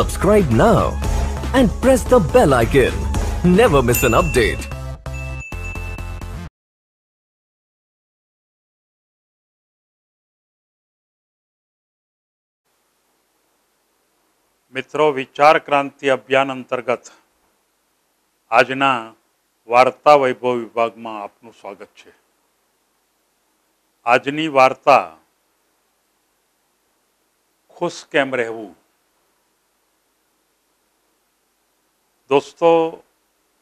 Subscribe now and press the bell icon. Never miss an update. મિત્રો વિચાર ક્રાંતિ અભિયાન અંતર્ગત આજના વાર્તા વૈભવ વિભાગમાં આપનું સ્વાગત છે આજની વાર્તા ખુશ કેમ રહેવું દોસ્તો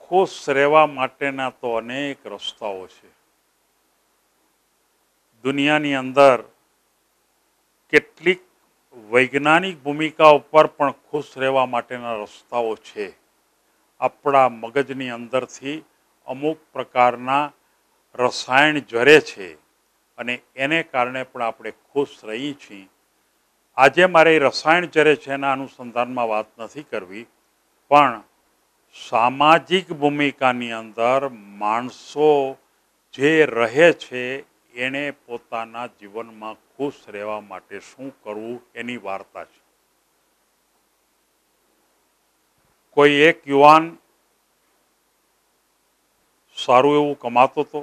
ખુશ રહેવા માટેના તો અનેક રસ્તાઓ છે દુનિયાની અંદર કેટલીક વૈજ્ઞાનિક ભૂમિકા ઉપર પણ ખુશ રહેવા માટેના રસ્તાઓ છે આપણા મગજની અંદરથી અમુક પ્રકારના રસાયણ ઝરે છે અને એને કારણે પણ આપણે ખુશ રહી છીએ આજે મારે રસાયણ ઝરે છે એના અનુસંધાનમાં વાત નથી કરવી પણ સામાજિક ભૂમિકાની અંદર માણસો જે રહે છે એણે પોતાના જીવનમાં ખુશ રહેવા માટે શું કરવું એની વાર્તા છે કોઈ એક યુવાન સારું એવું કમાતો હતો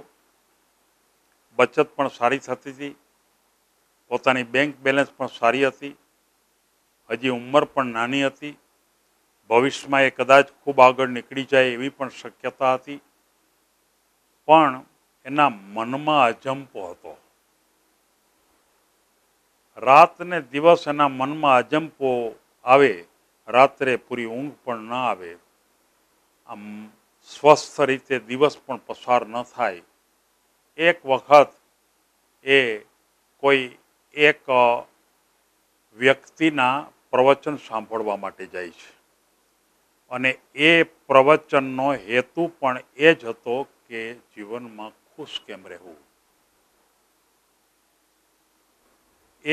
બચત પણ સારી થતી હતી પોતાની બેંક બેલેન્સ પણ સારી હતી હજી ઉંમર પણ નાની હતી ભવિષ્યમાં એ કદાચ ખૂબ આગળ નીકળી જાય એવી પણ શક્યતા હતી પણ એના મનમાં અજંપો હતો રાત ને દિવસ એના મનમાં અજંપો આવે રાત્રે પૂરી ઊંઘ પણ ન આવે આમ સ્વસ્થ રીતે દિવસ પણ પસાર ન થાય એક વખત એ કોઈ એક વ્યક્તિના પ્રવચન સાંભળવા માટે જાય છે અને એ પ્રવચનનો હેતુ પણ એ જ હતો કે જીવનમાં ખુશ કેમ રહેવું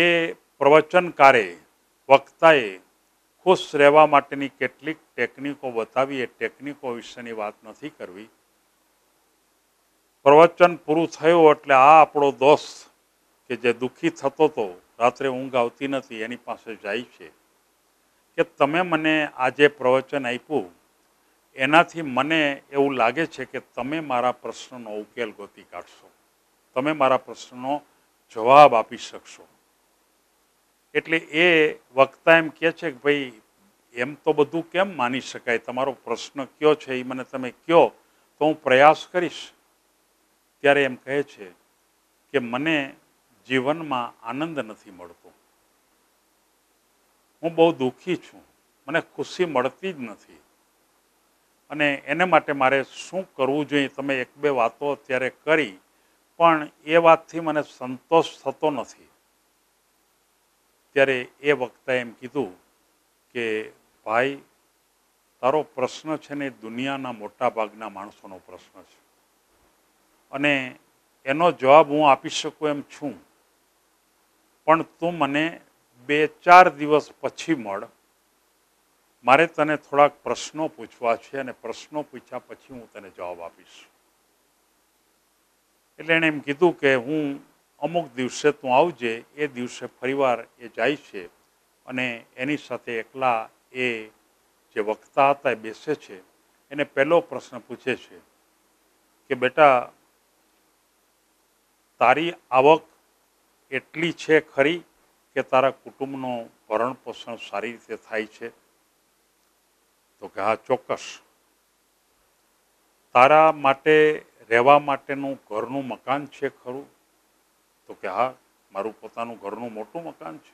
એ પ્રવચનકારે વક્તાએ ખુશ રહેવા માટેની કેટલીક ટેકનિકો બતાવી એ ટેકનિકો વિશેની વાત નથી કરવી પ્રવચન પૂરું થયું એટલે આ આપણો દોસ્ત કે જે દુઃખી થતો હતો રાત્રે ઊંઘ આવતી નથી એની પાસે જાય છે કે તમે મને આ જે પ્રવચન આપ્યું એનાથી મને એવું લાગે છે કે તમે મારા પ્રશ્નનો ઉકેલ ગોતી કાઢશો તમે મારા પ્રશ્નનો જવાબ આપી શકશો એટલે એ વક્તા એમ કહે છે કે ભાઈ એમ તો બધું કેમ માની શકાય તમારો પ્રશ્ન કયો છે એ મને તમે કયો તો હું પ્રયાસ કરીશ ત્યારે એમ કહે છે કે મને જીવનમાં આનંદ નથી મળતો હું બહુ દુઃખી છું મને ખુશી મળતી જ નથી અને એને માટે મારે શું કરવું જોઈએ તમે એક બે વાતો અત્યારે કરી પણ એ વાતથી મને સંતોષ થતો નથી ત્યારે એ વખતે એમ કીધું કે ભાઈ તારો પ્રશ્ન છે ને દુનિયાના મોટાભાગના માણસોનો પ્રશ્ન છે અને એનો જવાબ હું આપી શકું એમ છું પણ તું મને બે ચાર દિવસ પછી મળ મારે તને થોડાક પ્રશ્નો પૂછવા છે અને પ્રશ્નો પૂછ્યા પછી હું તને જવાબ આપીશ એટલે એણે એમ કીધું કે હું અમુક દિવસે તું આવજે એ દિવસે ફરીવાર એ જાય છે અને એની સાથે એકલા એ જે વક્તા હતા એ બેસે છે એને પહેલો પ્રશ્ન પૂછે છે કે બેટા તારી આવક એટલી છે ખરી કે તારા કુટુંબનું ભરણ પોષણ સારી રીતે થાય છે તો કે હા ચોક્કસ તારા માટે રહેવા માટેનું ઘરનું મકાન છે ખરું તો કે હા મારું પોતાનું ઘરનું મોટું મકાન છે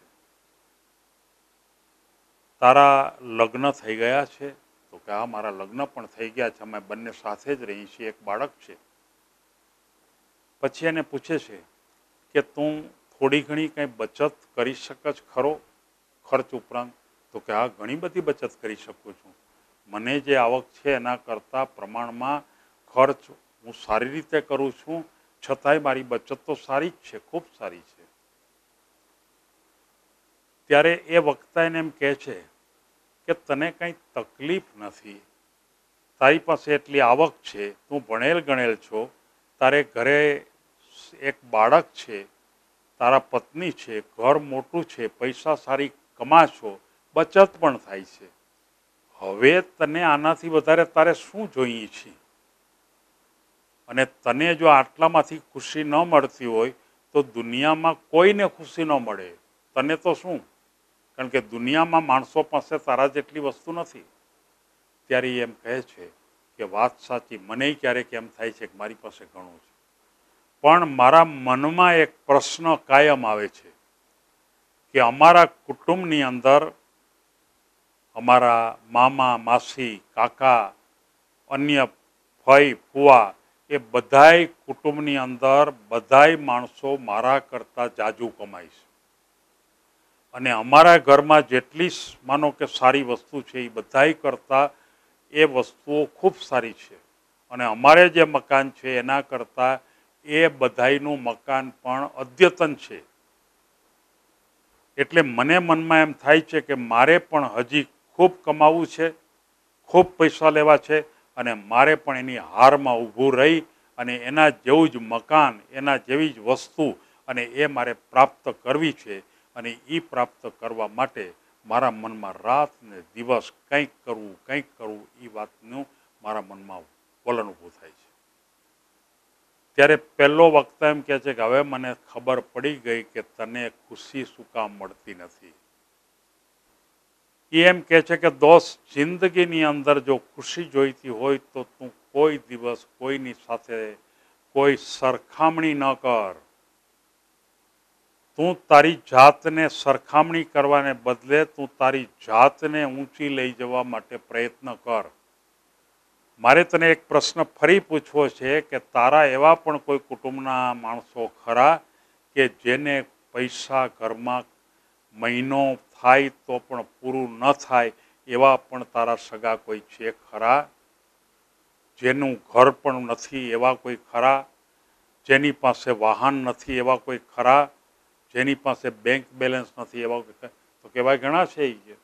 તારા લગ્ન થઈ ગયા છે તો કે હા મારા લગ્ન પણ થઈ ગયા છે અમે બંને સાથે જ રહી છીએ એક બાળક છે પછી એને પૂછે છે કે તું થોડી ઘણી કંઈ બચત કરી શક જ ખરો ખર્ચ ઉપરાંત તો કે આ ઘણી બધી બચત કરી શકું છું મને જે આવક છે એના કરતાં પ્રમાણમાં ખર્ચ હું સારી રીતે કરું છું છતાંય મારી બચત તો સારી જ છે ખૂબ સારી છે ત્યારે એ વખતા એને એમ કહે છે કે તને કંઈ તકલીફ નથી તારી પાસે એટલી આવક છે તું ભણેલ ગણેલ છો તારે ઘરે એક બાળક છે તારા પત્ની છે ઘર મોટું છે પૈસા સારી કમાશો બચત પણ થાય છે હવે તને આનાથી વધારે તારે શું જોઈએ છે અને તને જો આટલામાંથી ખુશી ન મળતી હોય તો દુનિયામાં કોઈને ખુશી ન મળે તને તો શું કારણ કે દુનિયામાં માણસો પાસે તારા જેટલી વસ્તુ નથી ત્યારે એમ કહે છે કે વાત સાચી મને ક્યારેક એમ થાય છે કે મારી પાસે ઘણું છે પણ મારા મનમાં એક પ્રશ્ન કાયમ આવે છે કે અમારા કુટુંબની અંદર અમારા મામા માસી કાકા અન્ય ફઈ ફુવા એ બધાય કુટુંબની અંદર બધાય માણસો મારા કરતાં જાજુ કમાય છે અને અમારા ઘરમાં જેટલી માનો કે સારી વસ્તુ છે એ બધાય કરતાં એ વસ્તુઓ ખૂબ સારી છે અને અમારે જે મકાન છે એના કરતાં એ બધાનું મકાન પણ અદ્યતન છે એટલે મને મનમાં એમ થાય છે કે મારે પણ હજી ખૂબ કમાવવું છે ખૂબ પૈસા લેવા છે અને મારે પણ એની હારમાં ઊભું રહી અને એના જેવું જ મકાન એના જેવી જ વસ્તુ અને એ મારે પ્રાપ્ત કરવી છે અને એ પ્રાપ્ત કરવા માટે મારા મનમાં રાત ને દિવસ કંઈક કરવું કંઈક કરવું એ વાતનું મારા મનમાં વલણ ઊભું થાય છે ત્યારે પહેલો વખત એમ કહે છે કે હવે મને ખબર પડી ગઈ કે તને ખુશી શું કામ મળતી નથી એ એમ કહે છે કે દોસ્ત જિંદગીની અંદર જો ખુશી જોઈતી હોય તો તું કોઈ દિવસ કોઈની સાથે કોઈ સરખામણી ન કર તું તારી જાતને સરખામણી કરવાને બદલે તું તારી જાતને ઊંચી લઈ જવા માટે પ્રયત્ન કર મારે તને એક પ્રશ્ન ફરી પૂછવો છે કે તારા એવા પણ કોઈ કુટુંબના માણસો ખરા કે જેને પૈસા ઘરમાં મહિનો થાય તો પણ પૂરું ન થાય એવા પણ તારા સગા કોઈ છે ખરા જેનું ઘર પણ નથી એવા કોઈ ખરા જેની પાસે વાહન નથી એવા કોઈ ખરા જેની પાસે બેંક બેલેન્સ નથી એવા કોઈ તો કહેવાય ઘણા છે એ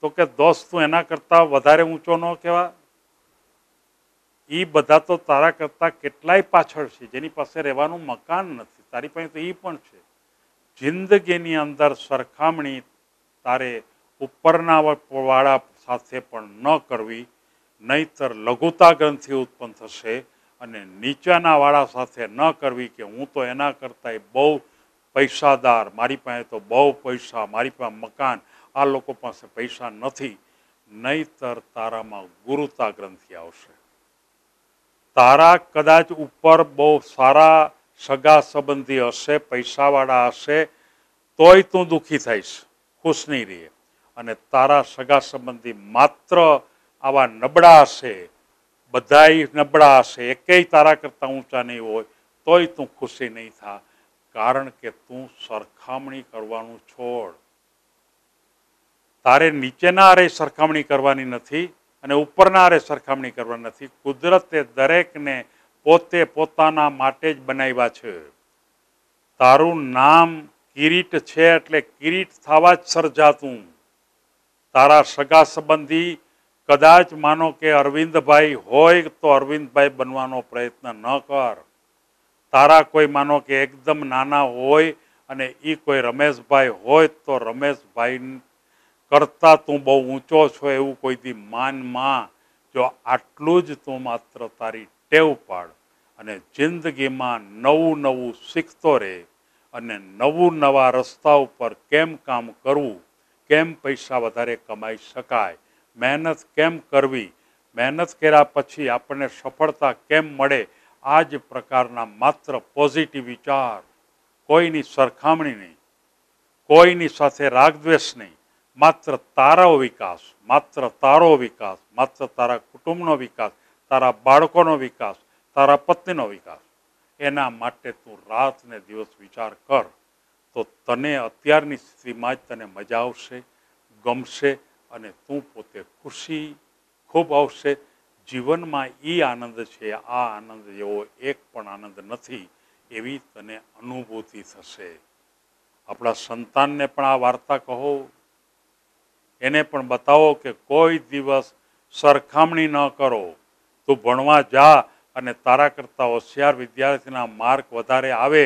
તો કે દોસ્ત તું એના કરતાં વધારે ઊંચો ન કહેવાય એ બધા તો તારા કરતાં કેટલાય પાછળ છે જેની પાસે રહેવાનું મકાન નથી તારી પાસે તો એ પણ છે જિંદગીની અંદર સરખામણી તારે ઉપરના વાળા સાથે પણ ન કરવી નહીતર લઘુતા ગ્રંથિ ઉત્પન્ન થશે અને નીચાના વાળા સાથે ન કરવી કે હું તો એના કરતાંય બહુ પૈસાદાર મારી પાસે તો બહુ પૈસા મારી પાસે મકાન આ લોકો પાસે પૈસા નથી નહીતર તારામાં ગુરુતા ગ્રંથિ આવશે તારા કદાચ ઉપર બહુ સારા સગા સંબંધી હશે પૈસાવાળા હશે તોય તું દુઃખી થઈશ ખુશ નહીં રહે અને તારા સગા સંબંધી માત્ર આવા નબળા હશે બધાય નબળા હશે એકેય તારા કરતાં ઊંચા નહીં હોય તોય તું ખુશી નહીં થા કારણ કે તું સરખામણી કરવાનું છોડ તારે નીચેના આરે સરખામણી કરવાની નથી અને ઉપરના આરે સરખામણી કરવા નથી કુદરતે દરેકને પોતે પોતાના માટે જ બનાવ્યા છે તારું નામ કિરીટ છે એટલે કિરીટ થવા જ સર્જાતું તારા સગા સંબંધી કદાચ માનો કે અરવિંદભાઈ હોય તો અરવિંદભાઈ બનવાનો પ્રયત્ન ન કર તારા કોઈ માનો કે એકદમ નાના હોય અને એ કોઈ રમેશભાઈ હોય તો રમેશભાઈ કરતાં તું બહુ ઊંચો છો એવું કોઈથી માનમાં જો આટલું જ તું માત્ર તારી ટેવ પાડ અને જિંદગીમાં નવું નવું શીખતો રહે અને નવું નવા રસ્તા ઉપર કેમ કામ કરવું કેમ પૈસા વધારે કમાઈ શકાય મહેનત કેમ કરવી મહેનત કર્યા પછી આપણને સફળતા કેમ મળે આ જ પ્રકારના માત્ર પોઝિટિવ વિચાર કોઈની સરખામણી નહીં કોઈની સાથે રાગદ્વેષ નહીં માત્ર તારો વિકાસ માત્ર તારો વિકાસ માત્ર તારા કુટુંબનો વિકાસ તારા બાળકોનો વિકાસ તારા પત્નીનો વિકાસ એના માટે તું રાત ને દિવસ વિચાર કર તો તને અત્યારની સ્થિતિમાં જ તને મજા આવશે ગમશે અને તું પોતે ખુશી ખૂબ આવશે જીવનમાં એ આનંદ છે આ આનંદ જેવો એક પણ આનંદ નથી એવી તને અનુભૂતિ થશે આપણા સંતાનને પણ આ વાર્તા કહો એને પણ બતાવો કે કોઈ દિવસ સરખામણી ન કરો તું ભણવા જા અને તારા કરતાં હોશિયાર વિદ્યાર્થીના માર્ક વધારે આવે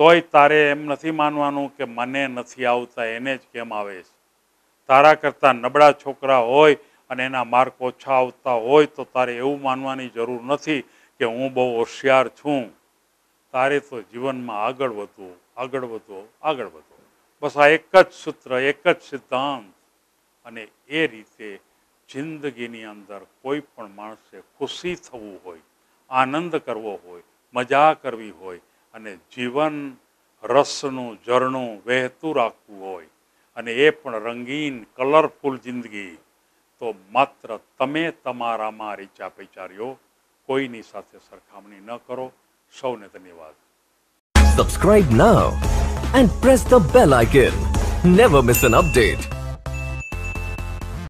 તોય તારે એમ નથી માનવાનું કે મને નથી આવતા એને જ કેમ આવે છે તારા કરતાં નબળા છોકરા હોય અને એના માર્ક ઓછા આવતા હોય તો તારે એવું માનવાની જરૂર નથી કે હું બહુ હોશિયાર છું તારે તો જીવનમાં આગળ વધવું આગળ વધવો આગળ વધવો બસ આ એક જ સૂત્ર એક જ સિદ્ધાંત અને એ રીતે જિંદગીની અંદર કોઈ પણ માણસે ખુશી થવું હોય આનંદ કરવો હોય મજા કરવી હોય અને જીવન રસનું ઝરણું વહેતું રાખવું હોય અને એ પણ રંગીન કલરફુલ જિંદગી તો માત્ર તમે તમારામાં રીચા વિચાર્યો કોઈની સાથે સરખામણી ન કરો સૌને ધન્યવાદ subscribe now and press the bell icon never miss an update